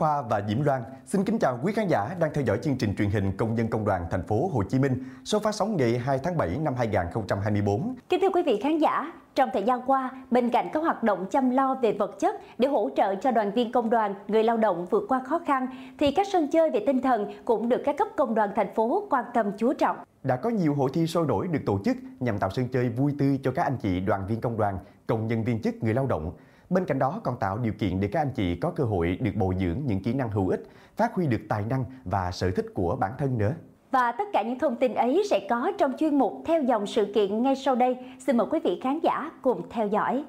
Khoa và Diễm Loan. Xin kính chào quý khán giả đang theo dõi chương trình truyền hình Công nhân Công đoàn thành phố Hồ Chí Minh, số phát sóng ngày 2 tháng 7 năm 2024. Kính thưa quý vị khán giả, trong thời gian qua, bên cạnh các hoạt động chăm lo về vật chất để hỗ trợ cho đoàn viên công đoàn, người lao động vượt qua khó khăn, thì các sân chơi về tinh thần cũng được các cấp công đoàn thành phố quan tâm chú trọng. Đã có nhiều hội thi sôi nổi được tổ chức nhằm tạo sân chơi vui tươi cho các anh chị đoàn viên công đoàn, công nhân viên chức, người lao động Bên cạnh đó còn tạo điều kiện để các anh chị có cơ hội được bồi dưỡng những kỹ năng hữu ích, phát huy được tài năng và sở thích của bản thân nữa. Và tất cả những thông tin ấy sẽ có trong chuyên mục theo dòng sự kiện ngay sau đây. Xin mời quý vị khán giả cùng theo dõi.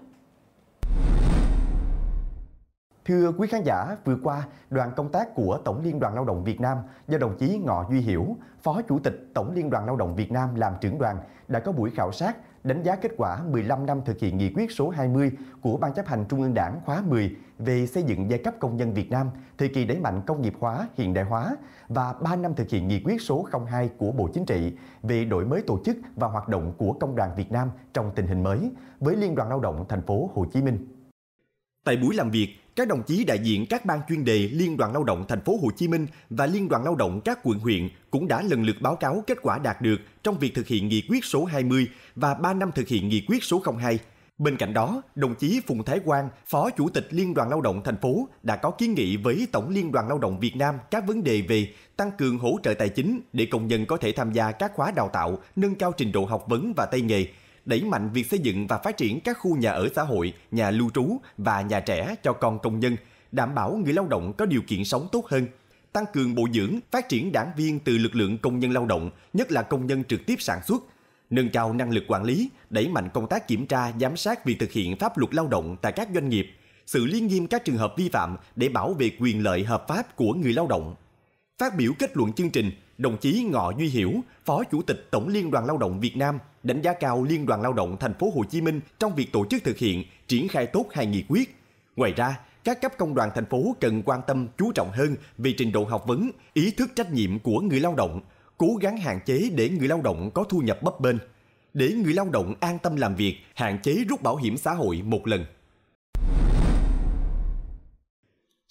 Thưa quý khán giả, vừa qua, đoàn công tác của Tổng Liên đoàn Lao động Việt Nam do đồng chí Ngọ Duy Hiểu, Phó Chủ tịch Tổng Liên đoàn Lao động Việt Nam làm trưởng đoàn đã có buổi khảo sát đánh giá kết quả 15 năm thực hiện nghị quyết số 20 của Ban chấp hành Trung ương Đảng khóa 10 về xây dựng giai cấp công nhân Việt Nam, thời kỳ đẩy mạnh công nghiệp hóa, hiện đại hóa và 3 năm thực hiện nghị quyết số 02 của Bộ Chính trị về đổi mới tổ chức và hoạt động của Công đoàn Việt Nam trong tình hình mới với Liên đoàn Lao động Thành phố Hồ Chí Minh. Tại buổi làm việc, các đồng chí đại diện các ban chuyên đề Liên đoàn Lao động Thành phố Hồ Chí Minh và Liên đoàn Lao động các quận huyện cũng đã lần lượt báo cáo kết quả đạt được trong việc thực hiện nghị quyết số 20 và 3 năm thực hiện nghị quyết số 02. Bên cạnh đó, đồng chí Phùng Thái Quang, Phó Chủ tịch Liên đoàn Lao động thành phố đã có kiến nghị với Tổng Liên đoàn Lao động Việt Nam các vấn đề về tăng cường hỗ trợ tài chính để công nhân có thể tham gia các khóa đào tạo, nâng cao trình độ học vấn và tay nghề, đẩy mạnh việc xây dựng và phát triển các khu nhà ở xã hội, nhà lưu trú và nhà trẻ cho con công nhân, đảm bảo người lao động có điều kiện sống tốt hơn, tăng cường bồi dưỡng, phát triển đảng viên từ lực lượng công nhân lao động, nhất là công nhân trực tiếp sản xuất, nâng cao năng lực quản lý, đẩy mạnh công tác kiểm tra, giám sát việc thực hiện pháp luật lao động tại các doanh nghiệp, xử lý nghiêm các trường hợp vi phạm để bảo vệ quyền lợi hợp pháp của người lao động. Phát biểu kết luận chương trình, đồng chí Ngọ Duy Hiểu, Phó Chủ tịch Tổng Liên đoàn Lao động Việt Nam đánh giá cao Liên đoàn Lao động Thành phố Hồ Chí Minh trong việc tổ chức thực hiện, triển khai tốt hai nghị quyết. Ngoài ra, các cấp công đoàn thành phố cần quan tâm chú trọng hơn về trình độ học vấn, ý thức trách nhiệm của người lao động, cố gắng hạn chế để người lao động có thu nhập bấp bênh, để người lao động an tâm làm việc, hạn chế rút bảo hiểm xã hội một lần.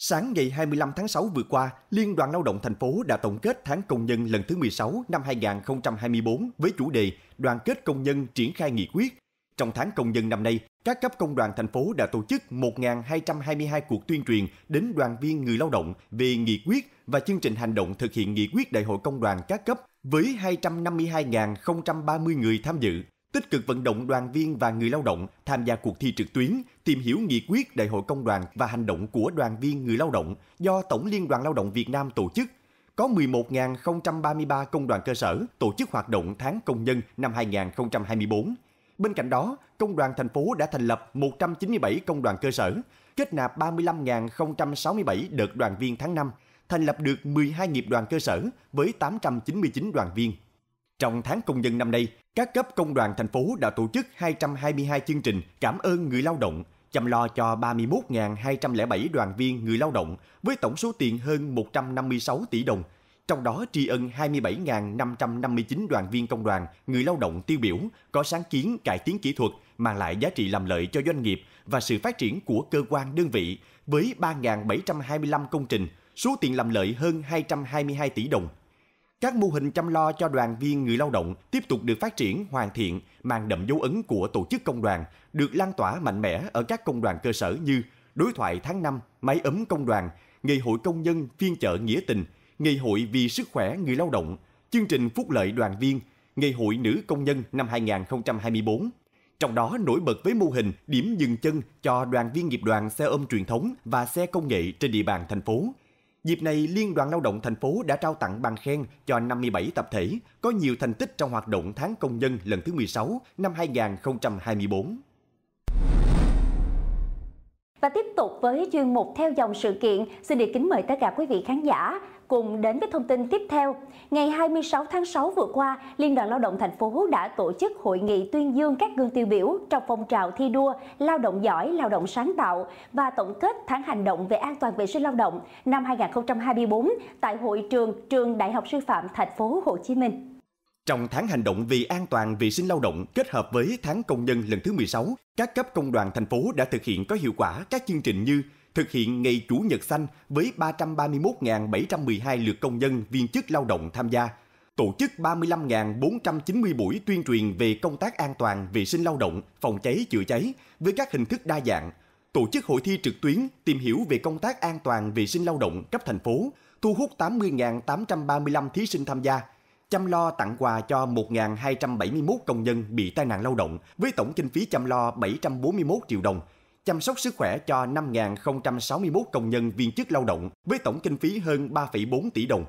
Sáng ngày 25 tháng 6 vừa qua, Liên đoàn Lao động thành phố đã tổng kết tháng công nhân lần thứ 16 năm 2024 với chủ đề Đoàn kết công nhân triển khai nghị quyết. Trong tháng công nhân năm nay, các cấp công đoàn thành phố đã tổ chức 1.222 cuộc tuyên truyền đến đoàn viên người lao động về nghị quyết và chương trình hành động thực hiện nghị quyết Đại hội Công đoàn các cấp với 252.030 người tham dự tích cực vận động đoàn viên và người lao động tham gia cuộc thi trực tuyến tìm hiểu nghị quyết đại hội công đoàn và hành động của đoàn viên người lao động do Tổng Liên đoàn Lao động Việt Nam tổ chức. Có 11.033 công đoàn cơ sở tổ chức hoạt động tháng công nhân năm 2024. Bên cạnh đó, công đoàn thành phố đã thành lập 197 công đoàn cơ sở, kết nạp 35.067 đợt đoàn viên tháng 5, thành lập được 12 nghiệp đoàn cơ sở với 899 đoàn viên. Trong tháng công nhân năm nay, các cấp công đoàn thành phố đã tổ chức 222 chương trình cảm ơn người lao động, chăm lo cho 31.207 đoàn viên người lao động với tổng số tiền hơn 156 tỷ đồng, trong đó tri ân 27.559 đoàn viên công đoàn, người lao động tiêu biểu có sáng kiến cải tiến kỹ thuật mang lại giá trị làm lợi cho doanh nghiệp và sự phát triển của cơ quan đơn vị với 3.725 công trình, số tiền làm lợi hơn 222 tỷ đồng – các mô hình chăm lo cho đoàn viên người lao động tiếp tục được phát triển, hoàn thiện, mang đậm dấu ấn của tổ chức công đoàn, được lan tỏa mạnh mẽ ở các công đoàn cơ sở như đối thoại tháng 5, máy ấm công đoàn, ngày hội công nhân phiên chợ nghĩa tình, ngày hội vì sức khỏe người lao động, chương trình phúc lợi đoàn viên, ngày hội nữ công nhân năm 2024. Trong đó nổi bật với mô hình điểm dừng chân cho đoàn viên nghiệp đoàn xe ôm truyền thống và xe công nghệ trên địa bàn thành phố – Dịp này, Liên đoàn Lao động thành phố đã trao tặng bằng khen cho 57 tập thể có nhiều thành tích trong hoạt động tháng công nhân lần thứ 16 năm 2024. Và tiếp tục với chuyên mục theo dòng sự kiện, xin được kính mời tất cả quý vị khán giả cùng đến với thông tin tiếp theo. Ngày 26 tháng 6 vừa qua, Liên đoàn Lao động thành phố đã tổ chức hội nghị tuyên dương các gương tiêu biểu trong phong trào thi đua lao động giỏi, lao động sáng tạo và tổng kết tháng hành động về an toàn vệ sinh lao động năm 2024 tại hội trường trường Đại học Sư phạm thành phố Hồ Chí Minh. Trong tháng hành động vì an toàn vệ sinh lao động kết hợp với tháng công nhân lần thứ 16, các cấp công đoàn thành phố đã thực hiện có hiệu quả các chương trình như thực hiện ngày Chủ nhật xanh với 331.712 lượt công nhân viên chức lao động tham gia, tổ chức 35.490 buổi tuyên truyền về công tác an toàn vệ sinh lao động, phòng cháy chữa cháy với các hình thức đa dạng, tổ chức hội thi trực tuyến tìm hiểu về công tác an toàn vệ sinh lao động cấp thành phố, thu hút 80.835 thí sinh tham gia – chăm lo tặng quà cho 1.271 công nhân bị tai nạn lao động với tổng kinh phí chăm lo 741 triệu đồng, chăm sóc sức khỏe cho 5.061 công nhân viên chức lao động với tổng kinh phí hơn 3,4 tỷ đồng.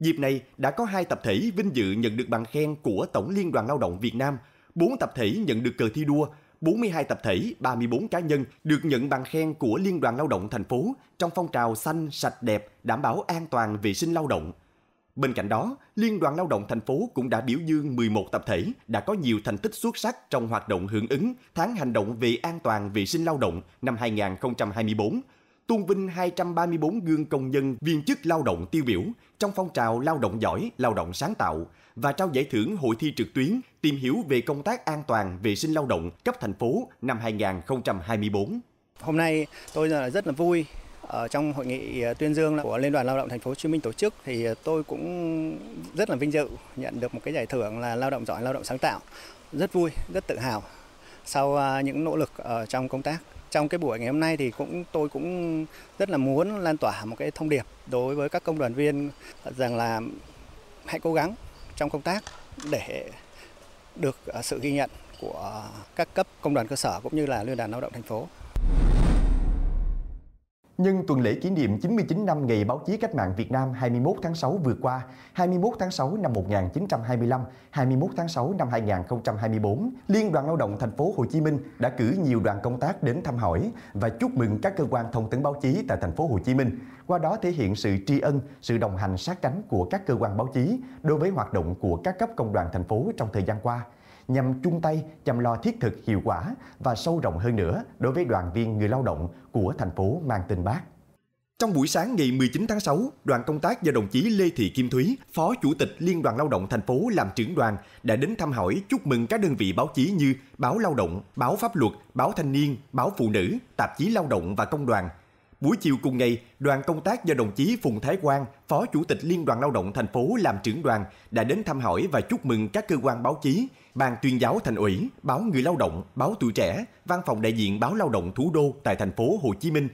Dịp này đã có hai tập thể vinh dự nhận được bằng khen của Tổng Liên đoàn Lao động Việt Nam, 4 tập thể nhận được cờ thi đua, 42 tập thể, 34 cá nhân được nhận bằng khen của Liên đoàn Lao động thành phố trong phong trào xanh, sạch, đẹp, đảm bảo an toàn vệ sinh lao động – Bên cạnh đó, Liên đoàn Lao động thành phố cũng đã biểu dương 11 tập thể đã có nhiều thành tích xuất sắc trong hoạt động hưởng ứng Tháng hành động về an toàn vệ sinh lao động năm 2024, tôn vinh 234 gương công nhân viên chức lao động tiêu biểu trong phong trào lao động giỏi, lao động sáng tạo và trao giải thưởng hội thi trực tuyến tìm hiểu về công tác an toàn vệ sinh lao động cấp thành phố năm 2024. Hôm nay tôi rất là vui ở trong hội nghị ờ, tuyên dương của Liên đoàn Lao động Thành phố Hồ Chí Minh tổ chức thì ờ, tôi cũng rất là vinh dự nhận được một cái giải thưởng là lao động giỏi, lao động sáng tạo. Rất vui, rất tự hào sau ờ, những nỗ lực ở trong công tác. Trong cái buổi ngày hôm nay thì cũng tôi cũng rất là muốn lan tỏa một cái thông điệp đối với các công đoàn viên rằng là hãy cố gắng trong công tác để được sự ghi nhận của các cấp công đoàn cơ sở cũng như là liên đoàn lao động thành phố nhưng tuần lễ kỷ niệm 99 năm Ngày báo chí cách mạng Việt Nam 21 tháng 6 vừa qua, 21 tháng 6 năm 1925, 21 tháng 6 năm 2024, Liên đoàn Lao động thành phố Hồ Chí Minh đã cử nhiều đoàn công tác đến thăm hỏi và chúc mừng các cơ quan thông tấn báo chí tại thành phố Hồ Chí Minh, qua đó thể hiện sự tri ân, sự đồng hành sát cánh của các cơ quan báo chí đối với hoạt động của các cấp công đoàn thành phố trong thời gian qua nhằm chung tay chăm lo thiết thực hiệu quả và sâu rộng hơn nữa đối với đoàn viên người lao động của thành phố mang tên Bác. Trong buổi sáng ngày 19 tháng 6, đoàn công tác do đồng chí Lê Thị Kim Thúy, Phó Chủ tịch Liên đoàn Lao động thành phố làm trưởng đoàn đã đến thăm hỏi chúc mừng các đơn vị báo chí như Báo Lao động, Báo Pháp luật, Báo Thanh niên, Báo Phụ nữ, Tạp chí Lao động và Công đoàn – Buổi chiều cùng ngày, đoàn công tác do đồng chí Phùng Thái Quang, Phó Chủ tịch Liên đoàn Lao động thành phố làm trưởng đoàn đã đến thăm hỏi và chúc mừng các cơ quan báo chí, Ban tuyên giáo thành ủy, báo Người lao động, báo Tuổi trẻ, Văn phòng đại diện báo Lao động thủ đô tại thành phố Hồ Chí Minh.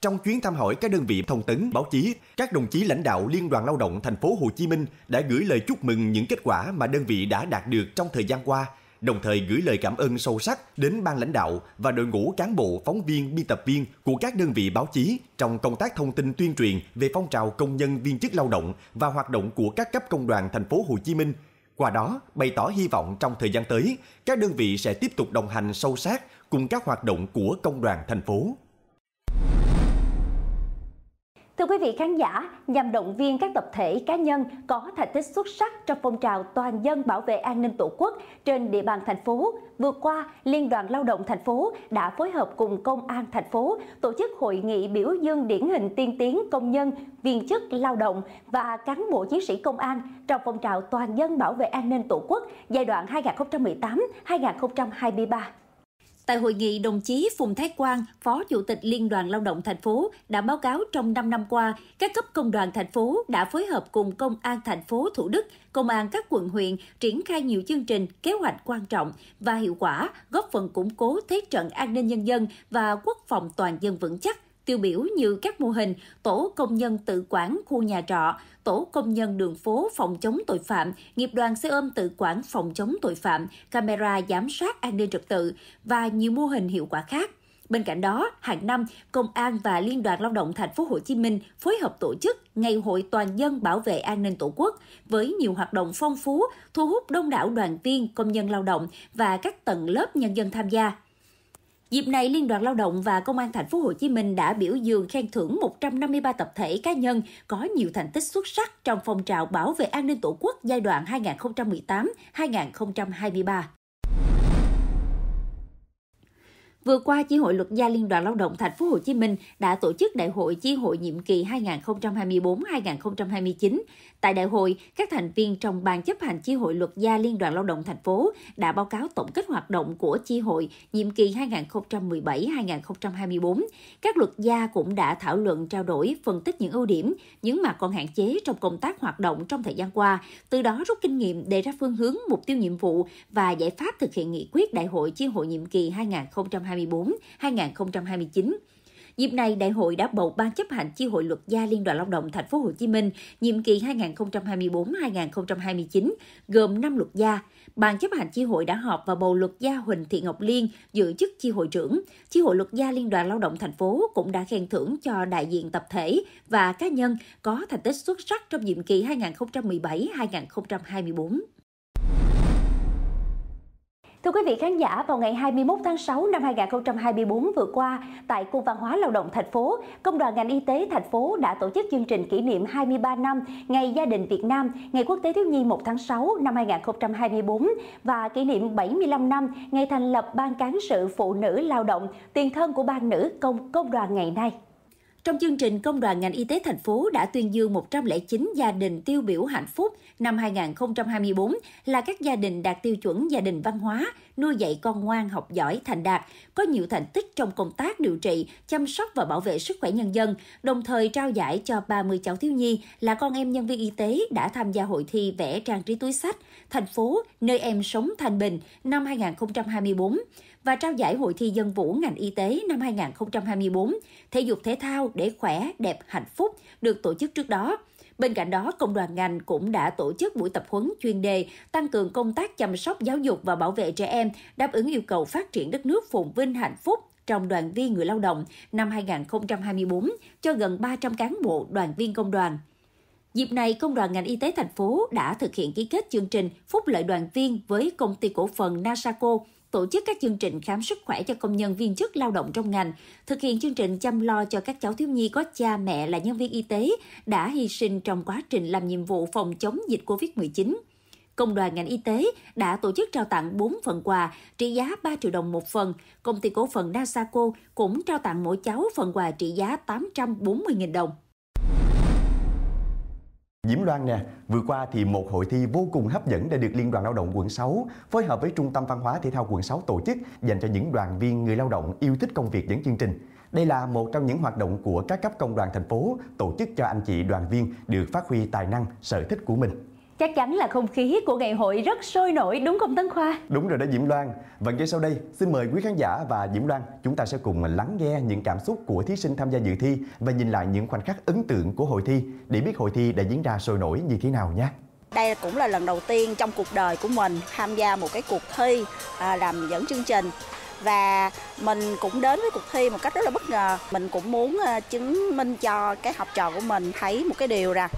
Trong chuyến thăm hỏi các đơn vị thông tấn báo chí, các đồng chí lãnh đạo Liên đoàn Lao động thành phố Hồ Chí Minh đã gửi lời chúc mừng những kết quả mà đơn vị đã đạt được trong thời gian qua đồng thời gửi lời cảm ơn sâu sắc đến ban lãnh đạo và đội ngũ cán bộ, phóng viên, biên tập viên của các đơn vị báo chí trong công tác thông tin tuyên truyền về phong trào công nhân viên chức lao động và hoạt động của các cấp công đoàn thành phố Hồ Chí Minh. Qua đó, bày tỏ hy vọng trong thời gian tới, các đơn vị sẽ tiếp tục đồng hành sâu sát cùng các hoạt động của công đoàn thành phố. Thưa quý vị khán giả, nhằm động viên các tập thể cá nhân có thành tích xuất sắc trong phong trào toàn dân bảo vệ an ninh Tổ quốc trên địa bàn thành phố, vừa qua Liên đoàn Lao động thành phố đã phối hợp cùng Công an thành phố tổ chức hội nghị biểu dương điển hình tiên tiến công nhân, viên chức lao động và cán bộ chiến sĩ công an trong phong trào toàn dân bảo vệ an ninh Tổ quốc giai đoạn 2018-2023. Tại hội nghị, đồng chí Phùng Thái Quang, Phó Chủ tịch Liên đoàn Lao động thành phố đã báo cáo trong 5 năm qua, các cấp công đoàn thành phố đã phối hợp cùng Công an thành phố Thủ Đức, Công an các quận huyện triển khai nhiều chương trình, kế hoạch quan trọng và hiệu quả, góp phần củng cố thế trận an ninh nhân dân và quốc phòng toàn dân vững chắc tiêu biểu như các mô hình tổ công nhân tự quản khu nhà trọ, tổ công nhân đường phố phòng chống tội phạm, nghiệp đoàn xe ôm tự quản phòng chống tội phạm, camera giám sát an ninh trật tự và nhiều mô hình hiệu quả khác. Bên cạnh đó, hàng năm, Công an và Liên đoàn Lao động Thành phố Hồ Chí Minh phối hợp tổ chức Ngày hội toàn dân bảo vệ an ninh Tổ quốc với nhiều hoạt động phong phú, thu hút đông đảo đoàn viên, công nhân lao động và các tầng lớp nhân dân tham gia. Dịp này, Liên đoàn Lao động và Công an Thành phố Hồ Chí Minh đã biểu dương khen thưởng 153 tập thể cá nhân có nhiều thành tích xuất sắc trong phong trào bảo vệ an ninh Tổ quốc giai đoạn 2018-2023. Vừa qua, Chi hội Luật gia Liên đoàn Lao động Thành phố Hồ Chí Minh đã tổ chức Đại hội Chi hội nhiệm kỳ 2024-2029. Tại đại hội, các thành viên trong ban chấp hành Chi hội Luật gia Liên đoàn Lao động Thành phố đã báo cáo tổng kết hoạt động của Chi hội nhiệm kỳ 2017-2024. Các luật gia cũng đã thảo luận trao đổi, phân tích những ưu điểm, những mặt còn hạn chế trong công tác hoạt động trong thời gian qua, từ đó rút kinh nghiệm đề ra phương hướng, mục tiêu nhiệm vụ và giải pháp thực hiện nghị quyết Đại hội Chi hội nhiệm kỳ 2020 2024-2029. Dịp này, đại hội đã bầu ban chấp hành chi hội luật gia Liên đoàn Lao động Thành phố Hồ Chí Minh nhiệm kỳ 2024-2029 gồm 5 luật gia. Ban chấp hành chi hội đã họp và bầu luật gia Huỳnh Thị Ngọc Liên giữ chức chi hội trưởng. Chi hội luật gia Liên đoàn Lao động Thành phố cũng đã khen thưởng cho đại diện tập thể và cá nhân có thành tích xuất sắc trong nhiệm kỳ 2017-2024. Thưa quý vị khán giả, vào ngày 21 tháng 6 năm 2024 vừa qua, tại Cung Văn hóa Lao động thành phố, Công đoàn ngành y tế thành phố đã tổ chức chương trình kỷ niệm 23 năm Ngày Gia đình Việt Nam, Ngày Quốc tế Thiếu nhi 1 tháng 6 năm 2024 và kỷ niệm 75 năm ngày thành lập Ban Cán sự Phụ nữ Lao động, tiền thân của Ban Nữ Công Công đoàn ngày nay. Trong chương trình, Công đoàn ngành y tế thành phố đã tuyên dương 109 gia đình tiêu biểu hạnh phúc năm 2024 là các gia đình đạt tiêu chuẩn gia đình văn hóa, nuôi dạy con ngoan, học giỏi, thành đạt, có nhiều thành tích trong công tác điều trị, chăm sóc và bảo vệ sức khỏe nhân dân, đồng thời trao giải cho 30 cháu thiếu nhi là con em nhân viên y tế đã tham gia hội thi vẽ trang trí túi sách Thành phố, nơi em sống thanh bình năm 2024 và trao giải hội thi dân vũ ngành y tế năm 2024, thể dục thể thao để khỏe, đẹp, hạnh phúc được tổ chức trước đó. Bên cạnh đó, công đoàn ngành cũng đã tổ chức buổi tập huấn chuyên đề tăng cường công tác chăm sóc giáo dục và bảo vệ trẻ em, đáp ứng yêu cầu phát triển đất nước phồn vinh hạnh phúc trong đoàn viên người lao động năm 2024 cho gần 300 cán bộ đoàn viên công đoàn. Dịp này, Công đoàn ngành y tế thành phố đã thực hiện ký kết chương trình Phúc lợi đoàn viên với công ty cổ phần Nasaco tổ chức các chương trình khám sức khỏe cho công nhân viên chức lao động trong ngành, thực hiện chương trình chăm lo cho các cháu thiếu nhi có cha mẹ là nhân viên y tế đã hy sinh trong quá trình làm nhiệm vụ phòng chống dịch COVID-19. Công đoàn ngành y tế đã tổ chức trao tặng 4 phần quà trị giá 3 triệu đồng một phần. Công ty cổ phần nasaco cũng trao tặng mỗi cháu phần quà trị giá 840.000 đồng. Diễm Loan nè, vừa qua thì một hội thi vô cùng hấp dẫn đã được Liên đoàn Lao động quận 6 phối hợp với Trung tâm Văn hóa Thể thao quận 6 tổ chức dành cho những đoàn viên người lao động yêu thích công việc dẫn chương trình. Đây là một trong những hoạt động của các cấp công đoàn thành phố tổ chức cho anh chị đoàn viên được phát huy tài năng, sở thích của mình. Chắc chắn là không khí của ngày hội rất sôi nổi đúng không Tấn Khoa? Đúng rồi đó Diễm Loan. Và ngay sau đây, xin mời quý khán giả và Diễm Loan chúng ta sẽ cùng lắng nghe những cảm xúc của thí sinh tham gia dự thi và nhìn lại những khoảnh khắc ấn tượng của hội thi để biết hội thi đã diễn ra sôi nổi như thế nào nhé. Đây cũng là lần đầu tiên trong cuộc đời của mình tham gia một cái cuộc thi à, làm dẫn chương trình và mình cũng đến với cuộc thi một cách rất là bất ngờ. Mình cũng muốn à, chứng minh cho cái học trò của mình thấy một cái điều rằng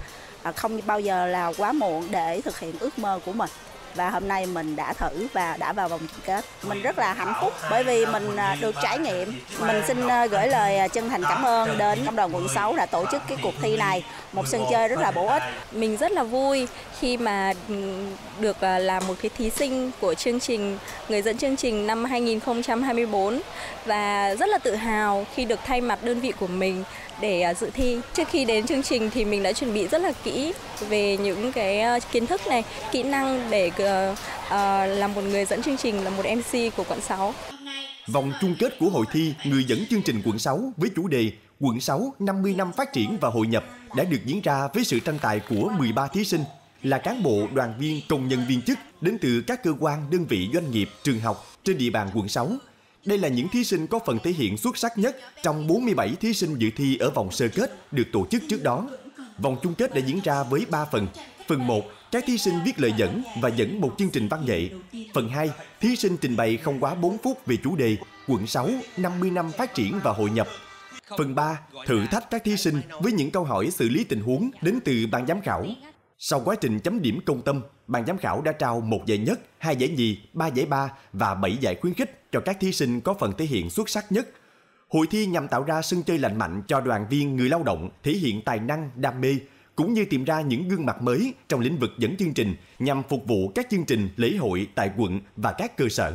À, không bao giờ là quá muộn để thực hiện ước mơ của mình và hôm nay mình đã thử và đã vào vòng chung kết. Mình rất là hạnh phúc bởi vì mình à, được trải nghiệm. Mình xin à, gửi lời chân thành cảm ơn đến công đoàn quận 6 đã tổ chức cái cuộc thi này, một sân chơi rất là bổ ích. Mình rất là vui khi mà ừ, được làm một cái thí sinh của chương trình người dẫn chương trình năm 2024 và rất là tự hào khi được thay mặt đơn vị của mình để à, dự thi. Trước khi đến chương trình thì mình đã chuẩn bị rất là kỹ về những cái à, kiến thức này, kỹ năng để ờ, ờ, làm một người dẫn chương trình, là một MC của quận 6. Vòng chung kết của hội thi Người dẫn chương trình quận 6 với chủ đề Quận 6 50 năm phát triển và hội nhập đã được diễn ra với sự tranh tài của 13 thí sinh là cán bộ, đoàn viên, công nhân viên chức đến từ các cơ quan, đơn vị, doanh nghiệp, trường học trên địa bàn quận 6 đây là những thí sinh có phần thể hiện xuất sắc nhất trong 47 thí sinh dự thi ở vòng sơ kết được tổ chức trước đó. Vòng chung kết đã diễn ra với 3 phần. Phần 1, các thí sinh viết lời dẫn và dẫn một chương trình văn nghệ. Phần 2, thí sinh trình bày không quá 4 phút về chủ đề Quận 6, 50 năm phát triển và hội nhập. Phần 3, thử thách các thí sinh với những câu hỏi xử lý tình huống đến từ ban giám khảo. Sau quá trình chấm điểm công tâm, ban giám khảo đã trao một giải nhất, hai giải nhì, ba giải ba và 7 giải khuyến khích cho các thí sinh có phần thể hiện xuất sắc nhất. Hội thi nhằm tạo ra sân chơi lành mạnh cho đoàn viên người lao động thể hiện tài năng, đam mê, cũng như tìm ra những gương mặt mới trong lĩnh vực dẫn chương trình nhằm phục vụ các chương trình lễ hội tại quận và các cơ sở.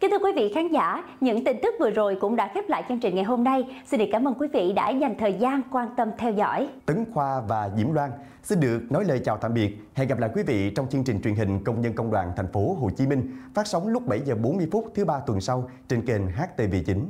Kính thưa quý vị khán giả, những tin tức vừa rồi cũng đã khép lại chương trình ngày hôm nay. Xin được cảm ơn quý vị đã dành thời gian quan tâm theo dõi. Tấn Khoa và Diễm Loan xin được nói lời chào tạm biệt. Hẹn gặp lại quý vị trong chương trình truyền hình Công nhân Công đoàn thành phố Hồ Chí Minh phát sóng lúc 7 giờ 40 phút thứ ba tuần sau trên kênh HTV9.